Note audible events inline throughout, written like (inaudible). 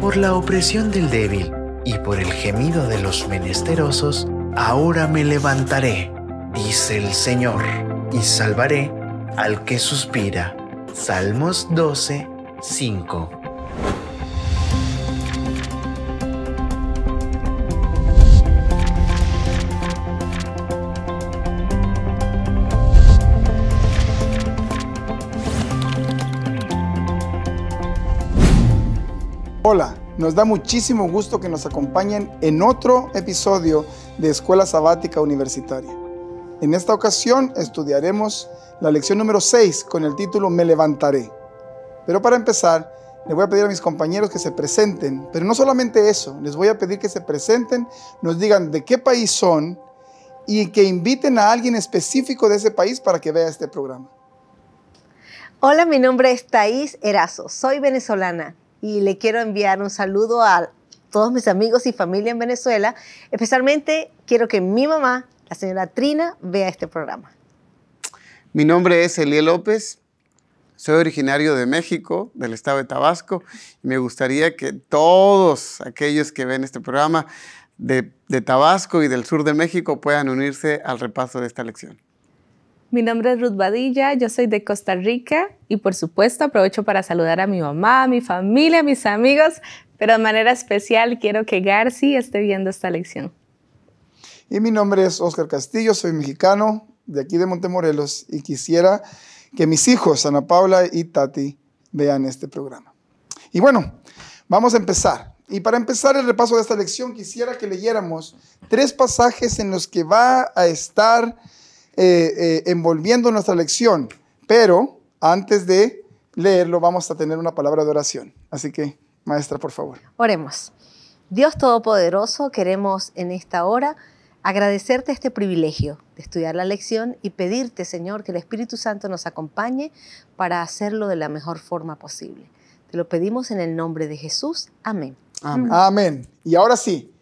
por la opresión del débil y por el gemido de los menesterosos, ahora me levantaré, dice el Señor, y salvaré al que suspira. Salmos 12, 5. Nos da muchísimo gusto que nos acompañen en otro episodio de Escuela Sabática Universitaria. En esta ocasión estudiaremos la lección número 6 con el título Me levantaré. Pero para empezar, les voy a pedir a mis compañeros que se presenten, pero no solamente eso, les voy a pedir que se presenten, nos digan de qué país son y que inviten a alguien específico de ese país para que vea este programa. Hola, mi nombre es Thais Erazo, soy venezolana y le quiero enviar un saludo a todos mis amigos y familia en Venezuela. Especialmente quiero que mi mamá, la señora Trina, vea este programa. Mi nombre es Eliel López. Soy originario de México, del estado de Tabasco. Y me gustaría que todos aquellos que ven este programa de Tabasco y del sur de México puedan unirse al repaso de esta lección. Mi nombre es Ruth Badilla, yo soy de Costa Rica y por supuesto aprovecho para saludar a mi mamá, a mi familia, a mis amigos, pero de manera especial quiero que Garci esté viendo esta lección. Y mi nombre es Oscar Castillo, soy mexicano de aquí de Montemorelos y quisiera que mis hijos, Ana Paula y Tati, vean este programa. Y bueno, vamos a empezar. Y para empezar el repaso de esta lección, quisiera que leyéramos tres pasajes en los que va a estar eh, eh, envolviendo nuestra lección, pero antes de leerlo vamos a tener una palabra de oración. Así que, maestra, por favor. Oremos. Dios Todopoderoso, queremos en esta hora agradecerte este privilegio de estudiar la lección y pedirte, Señor, que el Espíritu Santo nos acompañe para hacerlo de la mejor forma posible. Te lo pedimos en el nombre de Jesús. Amén. Amén. Amén. Y ahora sí,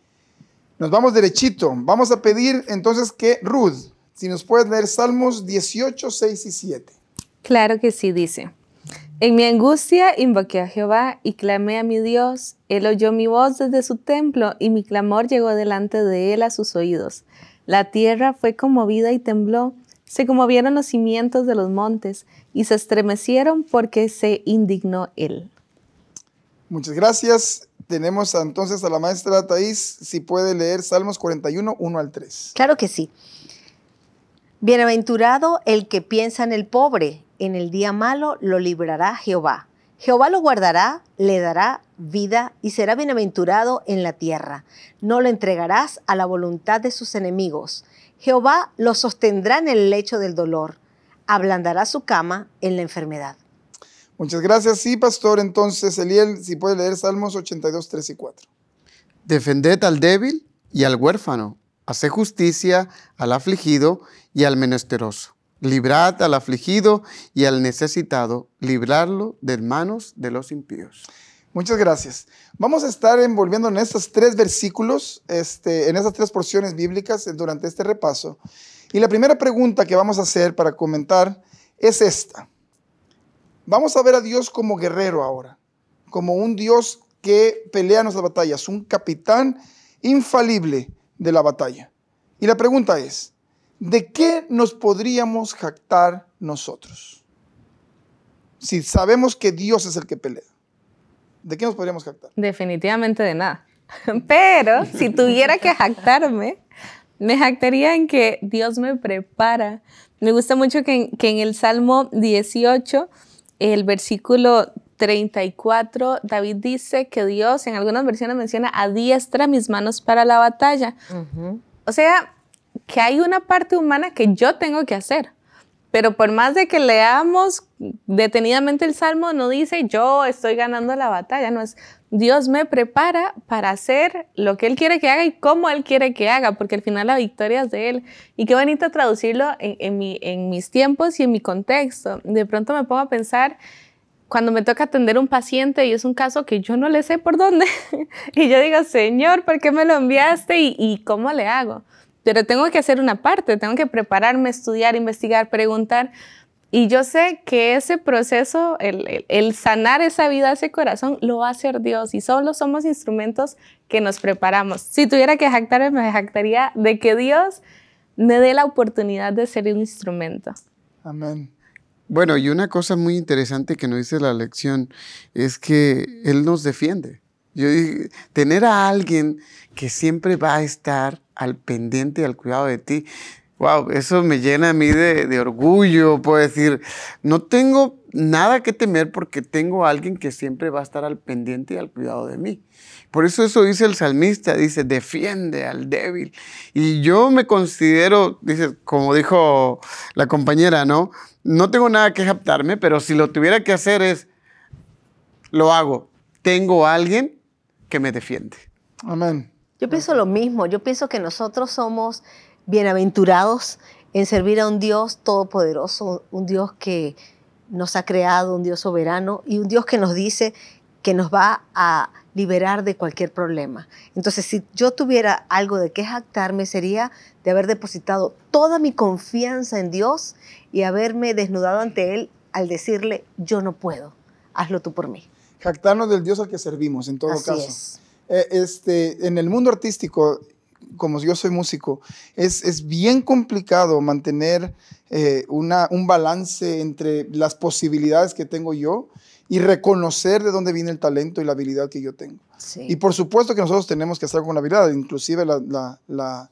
nos vamos derechito. Vamos a pedir entonces que Ruth si nos puedes leer Salmos 18, 6 y 7. Claro que sí, dice. En mi angustia invoqué a Jehová y clamé a mi Dios. Él oyó mi voz desde su templo y mi clamor llegó delante de él a sus oídos. La tierra fue conmovida y tembló. Se conmovieron los cimientos de los montes y se estremecieron porque se indignó él. Muchas gracias. Tenemos entonces a la maestra Thais, si puede leer Salmos 41, 1 al 3. Claro que sí. Bienaventurado el que piensa en el pobre, en el día malo lo librará Jehová. Jehová lo guardará, le dará vida y será bienaventurado en la tierra. No lo entregarás a la voluntad de sus enemigos. Jehová lo sostendrá en el lecho del dolor, ablandará su cama en la enfermedad. Muchas gracias. Sí, pastor, entonces, Eliel, si puede leer Salmos 82, 3 y 4. Defended al débil y al huérfano Hace justicia al afligido y al menesteroso. Librad al afligido y al necesitado. Librarlo de manos de los impíos. Muchas gracias. Vamos a estar envolviendo en estos tres versículos, este, en estas tres porciones bíblicas durante este repaso. Y la primera pregunta que vamos a hacer para comentar es esta. Vamos a ver a Dios como guerrero ahora, como un Dios que pelea nuestras batallas, un capitán infalible de la batalla. Y la pregunta es, ¿de qué nos podríamos jactar nosotros? Si sabemos que Dios es el que pelea, ¿de qué nos podríamos jactar? Definitivamente de nada. (laughs) Pero si tuviera que jactarme, me jactaría en que Dios me prepara. Me gusta mucho que, en el Salmo 18, el versículo 34, David dice que Dios en algunas versiones menciona adiestra mis manos para la batalla. O sea, que hay una parte humana que yo tengo que hacer. Pero por más de que leamos detenidamente el Salmo, no dice yo estoy ganando la batalla, no es Dios me prepara para hacer lo que Él quiere que haga y cómo Él quiere que haga, porque al final la victoria es de Él. Y qué bonito traducirlo en, en mis tiempos y en mi contexto. De pronto me pongo a pensar cuando me toca atender un paciente y es un caso que yo no le sé por dónde, (laughs) y yo digo, Señor, ¿por qué me lo enviaste? ¿Y, cómo le hago? Pero tengo que hacer una parte, tengo que prepararme, estudiar, investigar, preguntar. Y yo sé que ese proceso, el, el sanar esa vida, ese corazón, lo va a hacer Dios y solo somos instrumentos que nos preparamos. Si tuviera que jactarme, me jactaría de que Dios me dé la oportunidad de ser un instrumento. Amén. Bueno, y una cosa muy interesante que nos dice la lección es que Él nos defiende. Yo dije, tener a alguien que siempre va a estar al pendiente, al cuidado de ti, wow, eso me llena a mí de, de orgullo, puedo decir, no tengo nada que temer porque tengo a alguien que siempre va a estar al pendiente y al cuidado de mí. Por eso eso dice el salmista, dice, defiende al débil. Y yo me considero, dice, como dijo la compañera, ¿no? No tengo nada que jactarme pero si lo tuviera que hacer es, lo hago. Tengo a alguien que me defiende. Amén. Yo pienso lo mismo, yo pienso que nosotros somos bienaventurados en servir a un Dios todopoderoso, un Dios que, nos ha creado un Dios soberano y un Dios que nos dice que nos va a liberar de cualquier problema. Entonces, si yo tuviera algo de qué jactarme, sería de haber depositado toda mi confianza en Dios y haberme desnudado ante Él al decirle, yo no puedo, hazlo tú por mí. Jactarnos del Dios al que servimos, en todo caso. Eh, este, en el mundo artístico, como yo soy músico, es, es bien complicado mantener eh, una, un balance entre las posibilidades que tengo yo y reconocer de dónde viene el talento y la habilidad que yo tengo. Y por supuesto que nosotros tenemos que hacer con la habilidad, inclusive la,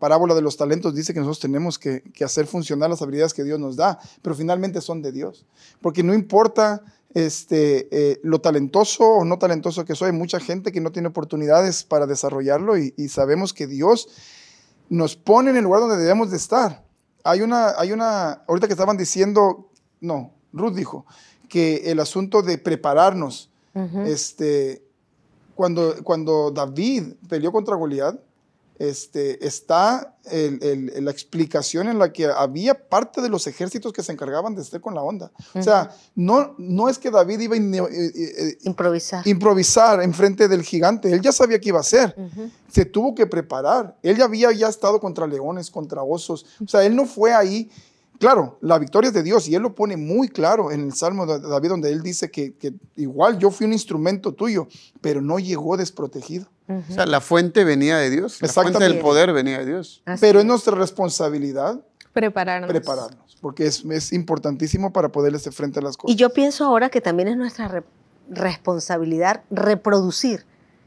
parábola de los talentos dice que nosotros tenemos que hacer funcionar las habilidades que Dios nos da, pero finalmente son de Dios, porque no importa este, eh, lo talentoso o no talentoso que soy, mucha gente que no tiene oportunidades para desarrollarlo y, sabemos que Dios nos pone en el lugar donde debemos de estar. Hay una, hay una, ahorita que estaban diciendo, no, Ruth dijo, que el asunto de prepararnos, este, cuando, cuando David peleó contra Goliat, este, está la explicación en la que había parte de los ejércitos que se encargaban de estar con la onda. O sea, no, no es que David iba a eh, eh, eh, improvisar. en frente del gigante, él ya sabía qué iba a hacer, se tuvo que preparar, él ya había ya estado contra leones, contra osos, o sea, él no fue ahí Claro, la victoria es de Dios y él lo pone muy claro en el Salmo de David donde él dice que, igual yo fui un instrumento tuyo, pero no llegó desprotegido. O sea, la fuente venía de Dios, la fuente del poder venía de Dios. pero es nuestra responsabilidad prepararnos. Prepararnos, porque es, importantísimo para poder hacer frente a las cosas. Y yo pienso ahora que también es nuestra responsabilidad reproducir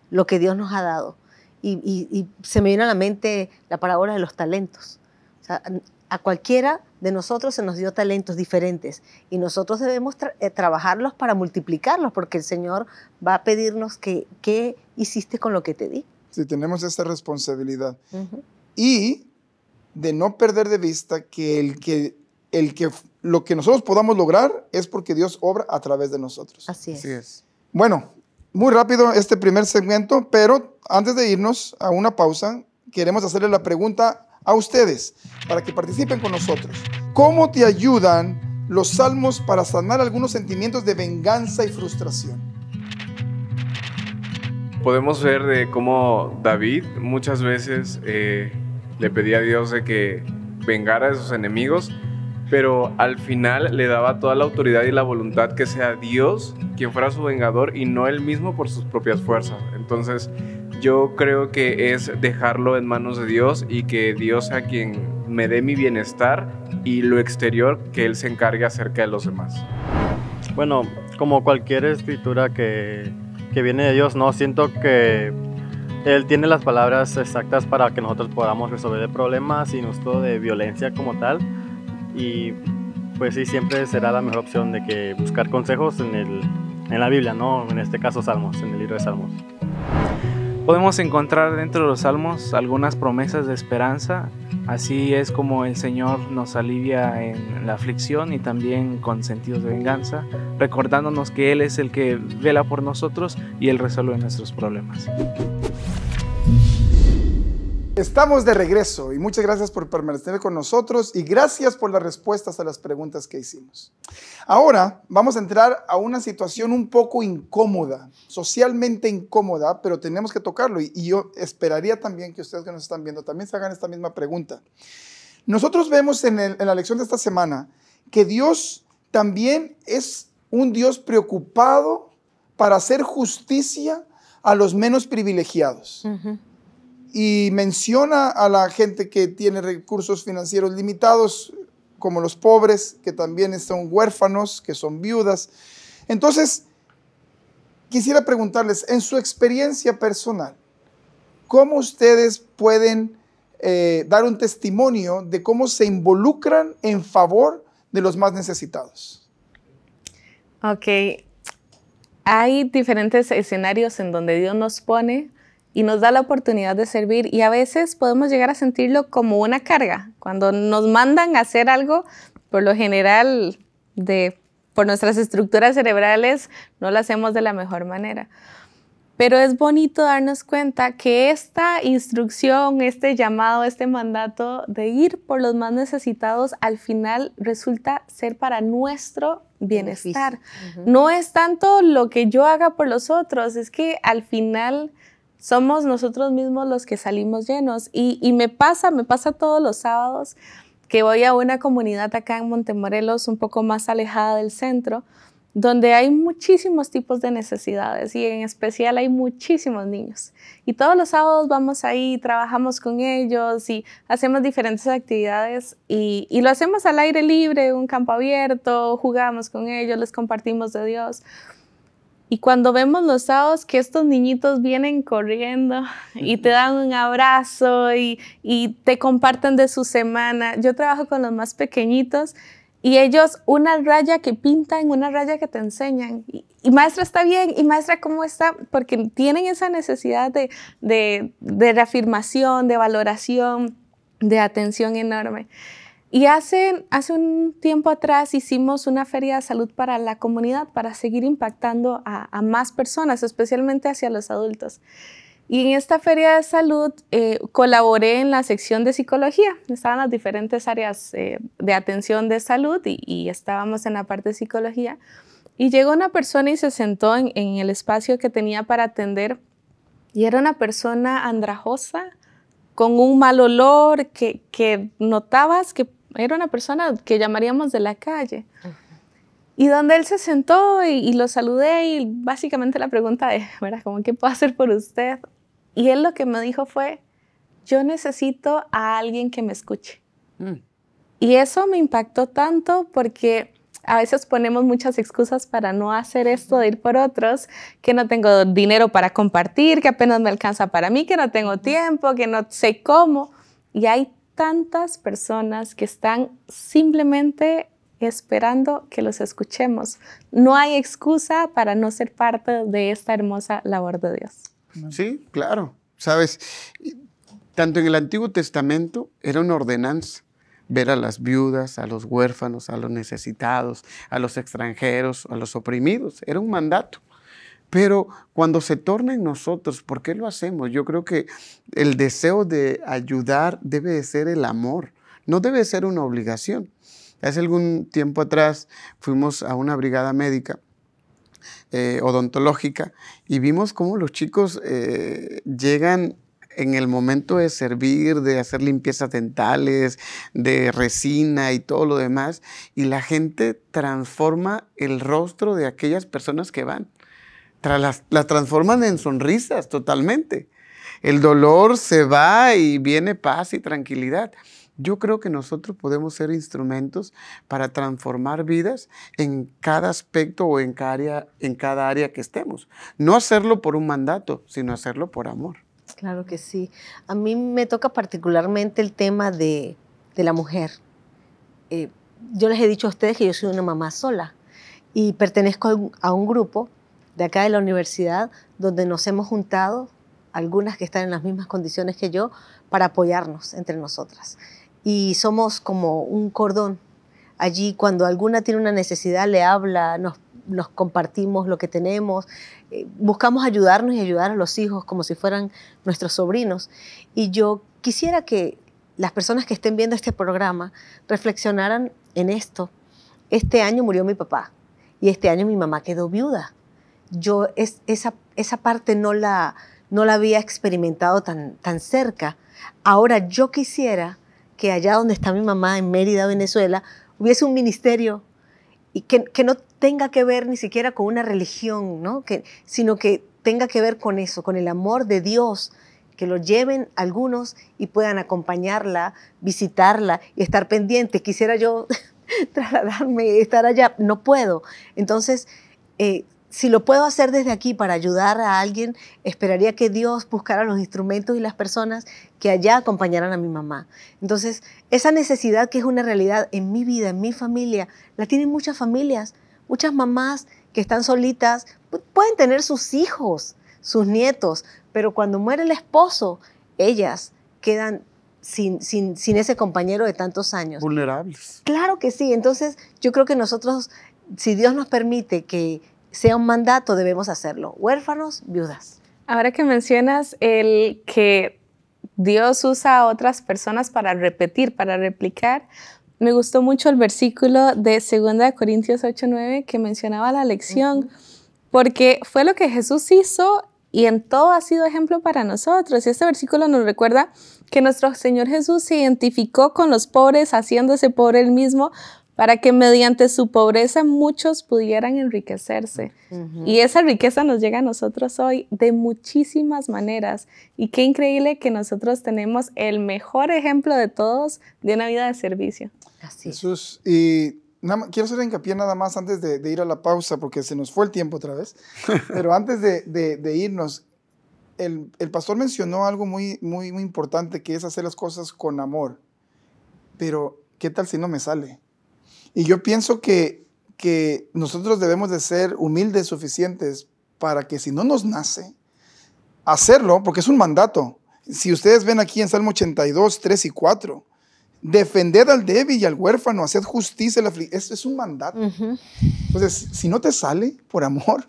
lo que Dios nos ha dado. Y, y se me viene a la mente la palabra de los talentos. O sea, a cualquiera de nosotros se nos dio talentos diferentes y nosotros debemos eh, trabajarlos para multiplicarlos porque el Señor va a pedirnos que, qué hiciste con lo que te di. Si tenemos esta responsabilidad. Y de no perder de vista que, el que, el que lo que nosotros podamos lograr es porque Dios obra a través de nosotros. Así es. Así es. Bueno, muy rápido este primer segmento, pero antes de irnos a una pausa, queremos hacerle la pregunta a ustedes para que participen con nosotros. ¿Cómo te ayudan los salmos para sanar algunos sentimientos de venganza y frustración? Podemos ver de cómo David muchas veces eh, le pedía a Dios de que vengara a sus enemigos pero al final le daba toda la autoridad y la voluntad que sea Dios quien fuera su vengador y no él mismo por sus propias fuerzas. Entonces yo creo que es dejarlo en manos de Dios y que Dios sea quien me dé mi bienestar y lo exterior que Él se encargue acerca de los demás. Bueno, como cualquier escritura que, viene de Dios, no siento que él tiene las palabras exactas para que nosotros podamos resolver problemas sin todo de violencia como tal y pues sí, siempre será la mejor opción de que buscar consejos en, el, en la Biblia, ¿no? En este caso Salmos, en el libro de Salmos. Podemos encontrar dentro de los Salmos algunas promesas de esperanza, así es como el Señor nos alivia en la aflicción y también con sentidos de venganza, recordándonos que Él es el que vela por nosotros y Él resuelve nuestros problemas. Estamos de regreso y muchas gracias por permanecer con nosotros y gracias por las respuestas a las preguntas que hicimos. Ahora vamos a entrar a una situación un poco incómoda, socialmente incómoda, pero tenemos que tocarlo y, yo esperaría también que ustedes que nos están viendo también se hagan esta misma pregunta. Nosotros vemos en, la lección de esta semana que Dios también es un Dios preocupado para hacer justicia a los menos privilegiados y menciona a la gente que tiene recursos financieros limitados, como los pobres, que también son huérfanos, que son viudas. Entonces, quisiera preguntarles, en su experiencia personal, ¿cómo ustedes pueden eh, dar un testimonio de cómo se involucran en favor de los más necesitados? Ok. Hay diferentes escenarios en donde Dios nos pone y nos da la oportunidad de servir y a veces podemos llegar a sentirlo como una carga. Cuando nos mandan a hacer algo, por lo general, de, por nuestras estructuras cerebrales, no lo hacemos de la mejor manera. Pero es bonito darnos cuenta que esta instrucción, este llamado, este mandato de ir por los más necesitados al final resulta ser para nuestro bienestar. No es tanto lo que yo haga por los otros, es que al final somos nosotros mismos los que salimos llenos. Y, me pasa, me pasa todos los sábados que voy a una comunidad acá en Montemorelos, un poco más alejada del centro, donde hay muchísimos tipos de necesidades y en especial hay muchísimos niños. Y todos los sábados vamos ahí, trabajamos con ellos y hacemos diferentes actividades y, y lo hacemos al aire libre, un campo abierto, jugamos con ellos, les compartimos de Dios. Y cuando vemos los sábados que estos niñitos vienen corriendo y te dan un abrazo y, te comparten de su semana, yo trabajo con los más pequeñitos y ellos una raya que pintan, una raya que te enseñan. Y, maestra está bien, y maestra cómo está, porque tienen esa necesidad de, de, de reafirmación, de valoración, de atención enorme. Y hace, un tiempo atrás hicimos una feria de salud para la comunidad, para seguir impactando a, más personas, especialmente hacia los adultos. Y en esta feria de salud eh, colaboré en la sección de psicología. Estaban las diferentes áreas eh, de atención de salud y, estábamos en la parte de psicología. Y llegó una persona y se sentó en, el espacio que tenía para atender. Y era una persona andrajosa, con un mal olor que notabas que era una persona que llamaríamos de la calle. Y donde él se sentó y, lo saludé y básicamente la pregunta es, ¿verdad? Como, ¿qué puedo hacer por usted? Y él lo que me dijo fue, yo necesito a alguien que me escuche. Mm. Y eso me impactó tanto porque a veces ponemos muchas excusas para no hacer esto de ir por otros, que no tengo dinero para compartir, que apenas me alcanza para mí, que no tengo tiempo, que no sé cómo. Y hay tantas personas que están simplemente esperando que los escuchemos. No hay excusa para no ser parte de esta hermosa labor de Dios. Sí, claro. Sabes, tanto en el Antiguo Testamento era una ordenanza ver a las viudas, a los huérfanos, a los necesitados, a los extranjeros, a los oprimidos. Era un mandato. Pero cuando se torna en nosotros, ¿por qué lo hacemos? Yo creo que el deseo de ayudar debe de ser el amor, no debe ser una obligación. Hace algún tiempo atrás fuimos a una brigada médica eh, odontológica y vimos cómo los chicos eh, llegan en el momento de servir, de hacer limpiezas dentales, de resina y todo lo demás, y la gente transforma el rostro de aquellas personas que van las, transforman en sonrisas totalmente. El dolor se va y viene paz y tranquilidad. Yo creo que nosotros podemos ser instrumentos para transformar vidas en cada aspecto o en cada, área, en cada área que estemos. No hacerlo por un mandato, sino hacerlo por amor. Claro que sí. A mí me toca particularmente el tema de, la mujer. Eh, yo les he dicho a ustedes que yo soy una mamá sola y pertenezco a un grupo de acá de la universidad, donde nos hemos juntado, algunas que están en las mismas condiciones que yo, para apoyarnos entre nosotras. Y somos como un cordón. Allí cuando alguna tiene una necesidad, le habla, nos, compartimos lo que tenemos, eh, buscamos ayudarnos y ayudar a los hijos como si fueran nuestros sobrinos. Y yo quisiera que las personas que estén viendo este programa reflexionaran en esto. Este año murió mi papá y este año mi mamá quedó viuda yo esa, esa parte no la, no la había experimentado tan, tan cerca. Ahora yo quisiera que allá donde está mi mamá, en Mérida, Venezuela, hubiese un ministerio y que, no tenga que ver ni siquiera con una religión, ¿no? que, sino que tenga que ver con eso, con el amor de Dios, que lo lleven algunos y puedan acompañarla, visitarla y estar pendiente, Quisiera yo (laughs) trasladarme estar allá, no puedo. Entonces, eh, si lo puedo hacer desde aquí para ayudar a alguien, esperaría que Dios buscara los instrumentos y las personas que allá acompañaran a mi mamá. Entonces, esa necesidad que es una realidad en mi vida, en mi familia, la tienen muchas familias, muchas mamás que están solitas, pueden tener sus hijos, sus nietos, pero cuando muere el esposo, ellas quedan sin, sin, sin ese compañero de tantos años. Vulnerables. Claro que sí, entonces yo creo que nosotros, si Dios nos permite que sea un mandato, debemos hacerlo. Huérfanos, viudas. Ahora que mencionas el que Dios usa a otras personas para repetir, para replicar, me gustó mucho el versículo de 2 Corintios 8:9 que mencionaba la lección, porque fue lo que Jesús hizo y en todo ha sido ejemplo para nosotros. Y este versículo nos recuerda que nuestro Señor Jesús se identificó con los pobres, haciéndose por él mismo para que mediante su pobreza muchos pudieran enriquecerse. Y esa riqueza nos llega a nosotros hoy de muchísimas maneras. Y qué increíble que nosotros tenemos el mejor ejemplo de todos de una vida de servicio. Así es. Jesús, y nada, quiero hacer hincapié nada más antes de, ir a la pausa, porque se nos fue el tiempo otra vez, (laughs) pero antes de, irnos, el, el, pastor mencionó algo muy, muy, muy importante, que es hacer las cosas con amor. Pero, ¿qué tal si no me sale? Y yo pienso que, nosotros debemos de ser humildes suficientes para que si no nos nace, hacerlo, porque es un mandato. Si ustedes ven aquí en Salmo 82, 3 y 4, defender al débil y al huérfano, hacer justicia, la es, es un mandato. Entonces, si no te sale por amor,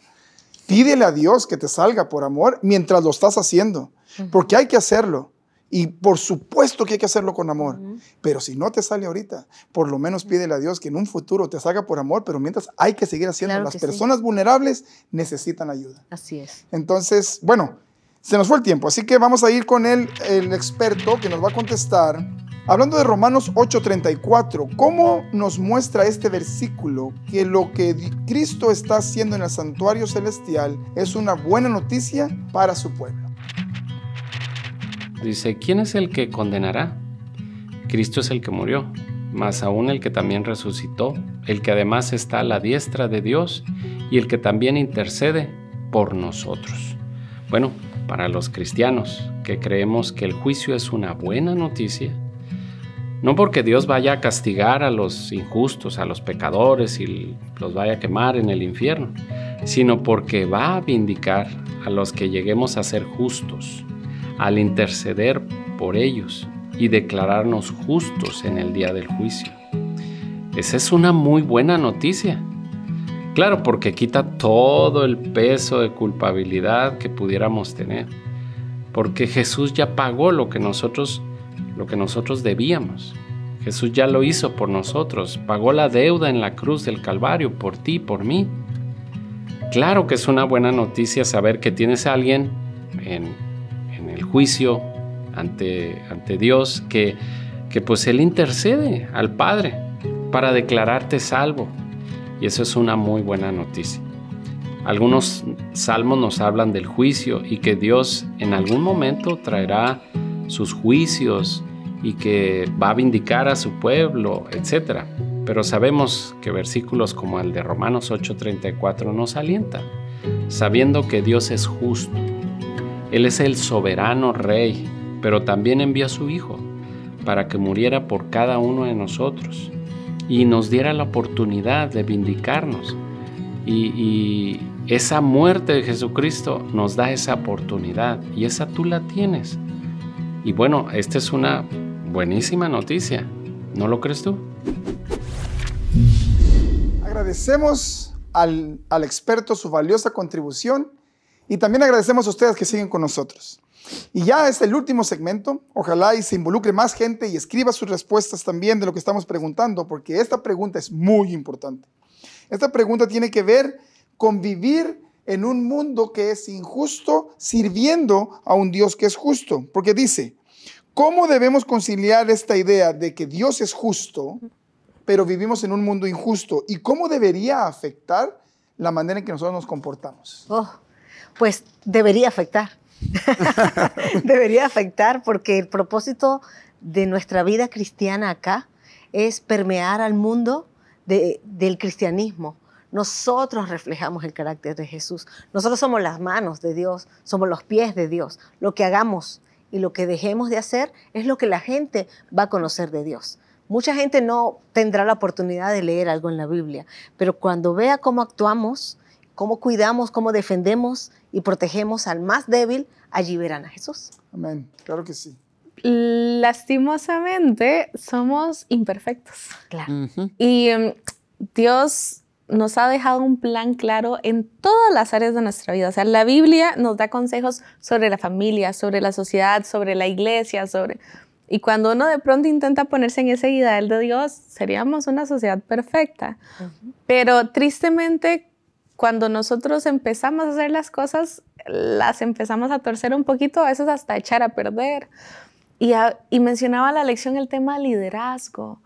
pídele a Dios que te salga por amor mientras lo estás haciendo, porque hay que hacerlo. Y por supuesto que hay que hacerlo con amor. Pero si no te sale ahorita, por lo menos pídele a Dios que en un futuro te salga por amor, pero mientras hay que seguir haciendo. Las personas vulnerables necesitan ayuda. Así es. Entonces, bueno, se nos fue el tiempo, así que vamos a ir con el, el experto que nos va a contestar. Hablando de Romanos 8:34, ¿cómo nos muestra este versículo que lo que Cristo está haciendo en el santuario celestial es una buena noticia para su pueblo? Dice, ¿quién es el que condenará? Cristo es el que murió, más aún el que también resucitó, el que además está a la diestra de Dios y el que también intercede por nosotros. Bueno, para los cristianos que creemos que el juicio es una buena noticia, no porque Dios vaya a castigar a los injustos, a los pecadores y los vaya a quemar en el infierno, sino porque va a vindicar a los que lleguemos a ser justos al interceder por ellos y declararnos justos en el día del juicio. Esa es una muy buena noticia. Claro, porque quita todo el peso de culpabilidad que pudiéramos tener, porque Jesús ya pagó lo que nosotros lo que nosotros debíamos. Jesús ya lo hizo por nosotros, pagó la deuda en la cruz del Calvario por ti, por mí. Claro que es una buena noticia saber que tienes a alguien en juicio ante, ante Dios, que, que pues Él intercede al Padre para declararte salvo. Y eso es una muy buena noticia. Algunos salmos nos hablan del juicio y que Dios en algún momento traerá sus juicios y que va a vindicar a su pueblo, etcétera Pero sabemos que versículos como el de Romanos 8:34 nos alienta sabiendo que Dios es justo él es el soberano Rey, pero también envió a su Hijo para que muriera por cada uno de nosotros y nos diera la oportunidad de vindicarnos. Y, esa muerte de Jesucristo nos da esa oportunidad y esa tú la tienes. Y bueno, esta es una buenísima noticia, ¿no lo crees tú? Agradecemos al experto su valiosa contribución y también agradecemos a ustedes que siguen con nosotros. Y ya es el último segmento. Ojalá y se involucre más gente y escriba sus respuestas también de lo que estamos preguntando, porque esta pregunta es muy importante. Esta pregunta tiene que ver con vivir en un mundo que es injusto, sirviendo a un Dios que es justo. Porque dice, ¿cómo debemos conciliar esta idea de que Dios es justo, pero vivimos en un mundo injusto? ¿Y cómo debería afectar la manera en que nosotros nos comportamos? Oh pues debería afectar. (laughs) (laughs) debería afectar porque el propósito de nuestra vida cristiana acá es permear al mundo del cristianismo. Nosotros reflejamos el carácter de Jesús. Nosotros somos las manos de Dios, somos los pies de Dios. Lo que hagamos y lo que dejemos de hacer es lo que la gente va a conocer de Dios. Mucha gente no tendrá la oportunidad de leer algo en la Biblia, pero cuando vea cómo actuamos, cómo cuidamos, cómo defendemos y protegemos al más débil, allí verán a Jesús. Amén, claro que sí. Lastimosamente, somos imperfectos. Claro. Y em, Dios nos ha dejado un plan claro en todas las áreas de nuestra vida. O sea, la Biblia nos da consejos sobre la familia, sobre la sociedad, sobre la iglesia, sobre... Y cuando uno de pronto intenta ponerse en ese ideal de Dios, seríamos una sociedad perfecta. Pero tristemente, cuando nosotros empezamos a hacer las cosas, las empezamos a torcer un poquito, a veces hasta echar a perder. Y, mencionaba la lección el tema liderazgo.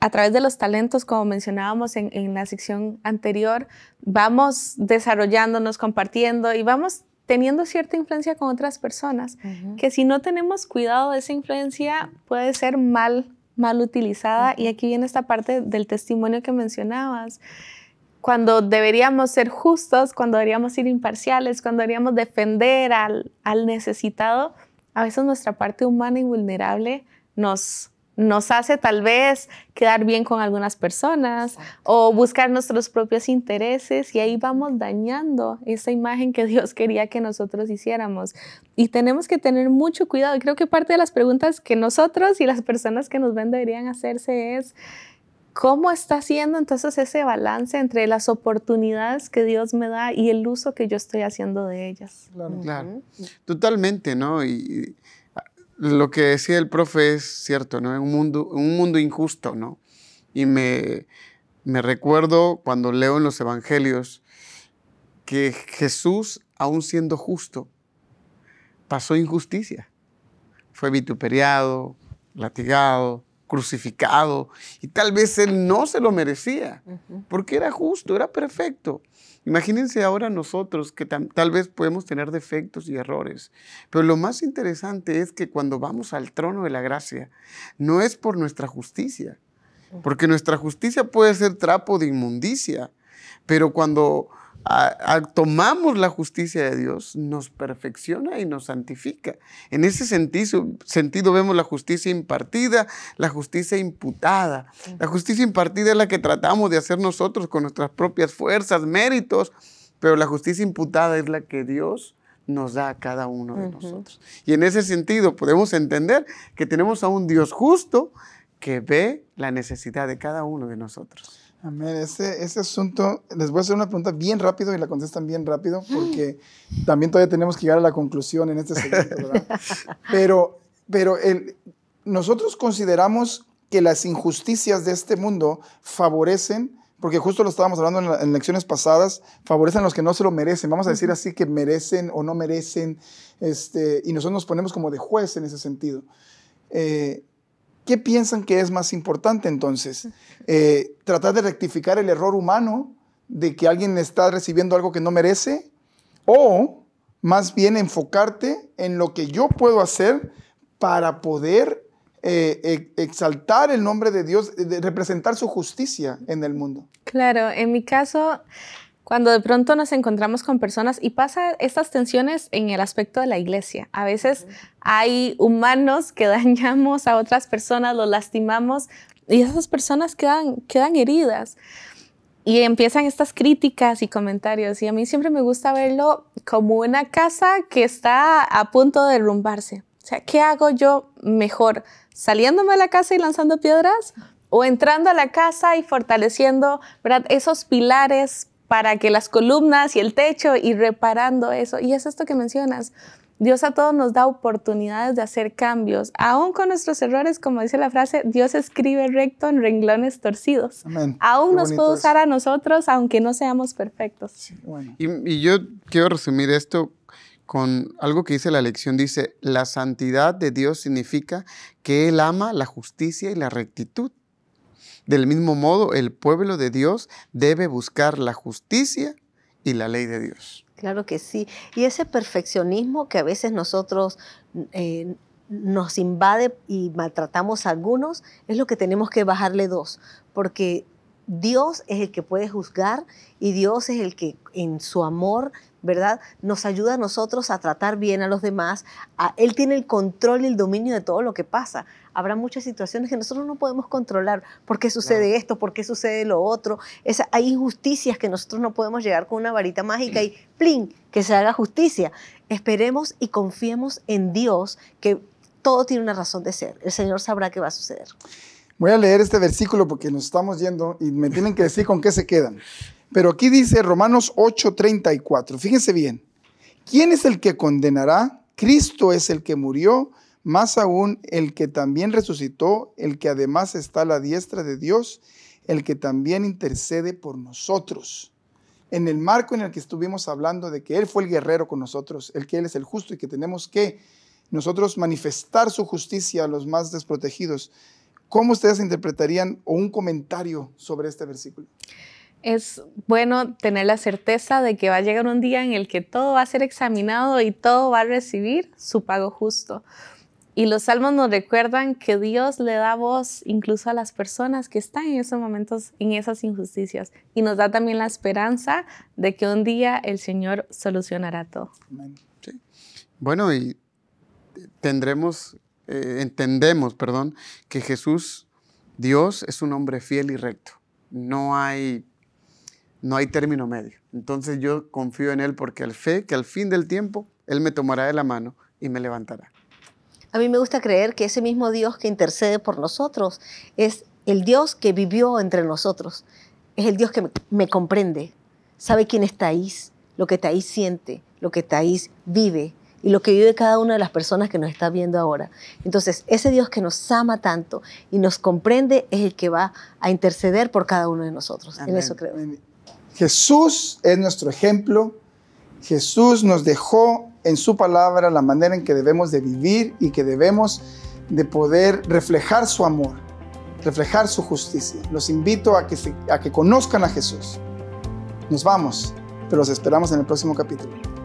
A través de los talentos, como mencionábamos en, la sección anterior, vamos desarrollándonos, compartiendo y vamos teniendo cierta influencia con otras personas, que si no tenemos cuidado de esa influencia puede ser mal, mal utilizada. Y aquí viene esta parte del testimonio que mencionabas cuando deberíamos ser justos, cuando deberíamos ser imparciales, cuando deberíamos defender al, necesitado, a veces nuestra parte humana y vulnerable nos, nos hace tal vez quedar bien con algunas personas o buscar nuestros propios intereses y ahí vamos dañando esa imagen que (laughs) Dios quería que nosotros hiciéramos. Y tenemos que tener mucho cuidado. Y creo que parte de las preguntas que nosotros y las personas que nos ven deberían hacerse es, ¿Cómo está haciendo entonces ese balance entre las oportunidades que Dios me da y el uso que yo estoy haciendo de ellas? Claro, totalmente, ¿no? Y, ah, lo que decía el profe es cierto, ¿no? Un mundo, un mundo injusto, ¿no? Y me, me recuerdo cuando leo en los evangelios que Jesús, aún siendo justo, pasó injusticia. Fue vituperiado, latigado, crucificado. Y tal vez él no se lo merecía, porque era justo, era perfecto. Imagínense ahora nosotros que tal vez podemos tener defectos y errores, pero lo más interesante es que cuando vamos al trono de la gracia, no es por nuestra justicia, porque nuestra justicia puede ser trapo de inmundicia, pero cuando tomamos la justicia de Dios, nos perfecciona y nos santifica. En ese sentido, vemos la justicia impartida, la justicia imputada. La justicia impartida es la que tratamos de hacer nosotros con nuestras propias fuerzas, méritos, pero la justicia imputada es la que Dios nos da a cada uno de nosotros. Y en ese sentido podemos entender que tenemos a un Dios justo que ve la necesidad de cada uno de nosotros. Amén. Ese, ese asunto, les voy a hacer una pregunta bien rápido y la contestan bien rápido mm. porque también todavía tenemos que llegar a la conclusión en este segmento, ¿verdad? (laughs) Pero, pero el, nosotros consideramos que las injusticias de este mundo favorecen, porque justo lo estábamos hablando en, lecciones pasadas, favorecen a los que no se lo merecen. Vamos a decir así que merecen o no merecen, este, y nosotros nos ponemos como de juez en ese sentido. Eh, ¿Qué piensan que es más importante entonces? Eh, ¿Tratar de rectificar el error humano de que alguien está recibiendo algo que no merece? ¿O más bien enfocarte en lo que yo puedo hacer para poder eh, exaltar el nombre de Dios, representar su justicia en el mundo? Claro, en mi caso, cuando de pronto nos encontramos con personas y pasa estas tensiones en el aspecto de la iglesia. A veces hay humanos que (laughs) dañamos a otras personas, los lastimamos y esas personas quedan, quedan heridas. Y empiezan estas críticas y comentarios. Y a mí siempre me gusta verlo como una casa que está a punto de derrumbarse. O sea, ¿qué hago yo mejor? ¿Saliéndome de la casa y lanzando piedras? ¿O entrando a la casa y fortaleciendo esos pilares para que las columnas y el techo y reparando eso. Y es esto que mencionas. Dios a todos nos da oportunidades de hacer cambios, aún con nuestros errores, como dice la frase, Dios escribe recto en renglones torcidos. Aún nos puede usar a nosotros, aunque no seamos perfectos. y yo quiero resumir esto con algo que dice la lección, dice, la santidad de Dios significa que Él ama la justicia y la rectitud. Del mismo modo, el pueblo de Dios debe buscar la justicia y la ley de Dios. Claro que sí. Y ese perfeccionismo que a veces nosotros eh, nos invade y maltratamos a algunos, es lo que tenemos que bajarle dos, porque Dios es el que puede juzgar y Dios es el que en su amor, ¿verdad? Nos ayuda a nosotros a tratar bien a los demás. él tiene el control y el dominio de todo lo que pasa habrá muchas situaciones que nosotros no podemos controlar. ¿Por qué sucede esto? ¿Por qué sucede lo otro? hay injusticias que nosotros no podemos llegar con una varita mágica y (clears throat) ¡plin! que se haga justicia. Esperemos y confiemos en Dios que todo tiene una razón de ser. El Señor sabrá qué va a suceder. Voy a leer este versículo porque nos estamos yendo y me tienen que decir con qué se quedan. Pero aquí dice Romanos 8:34. Fíjense bien. ¿Quién es el que condenará? Cristo es el que murió más aún el que también resucitó, el que además está a la diestra de Dios, el que también intercede por nosotros. En el marco en el que estuvimos hablando de que Él fue el guerrero con nosotros, el que Él es el justo y que tenemos que nosotros manifestar su justicia a los más desprotegidos, ¿cómo ustedes interpretarían o un comentario sobre este versículo? es bueno tener la certeza de que va a llegar un día en el que todo va a ser examinado y todo va a recibir su pago justo. Y los salmos nos recuerdan que Dios le da voz incluso a las personas que están en esos momentos, en esas injusticias. Y nos da también la esperanza de que un día el Señor solucionará todo. Bueno, y tendremos, eh, entendemos, perdón, que Jesús, Dios, es un hombre fiel y recto. No hay, no hay término medio. Entonces yo confío en Él porque al fe que al fin del tiempo Él me tomará de la mano y me levantará. A mí me gusta creer que ese mismo Dios que intercede por nosotros es el Dios que vivió entre nosotros, es el Dios que me, comprende, sabe quién es lo que ahí siente, lo que Thais vive y lo que vive cada una de las personas que nos está viendo ahora. Entonces, ese Dios que nos ama tanto y nos comprende es el que va a interceder por cada uno de nosotros. En eso creo. Jesús es nuestro ejemplo Jesús nos dejó en su palabra la manera en que debemos de vivir y que debemos de poder reflejar su amor, reflejar su justicia. Los invito a que, a que conozcan a Jesús. Nos vamos, pero los esperamos en el próximo capítulo.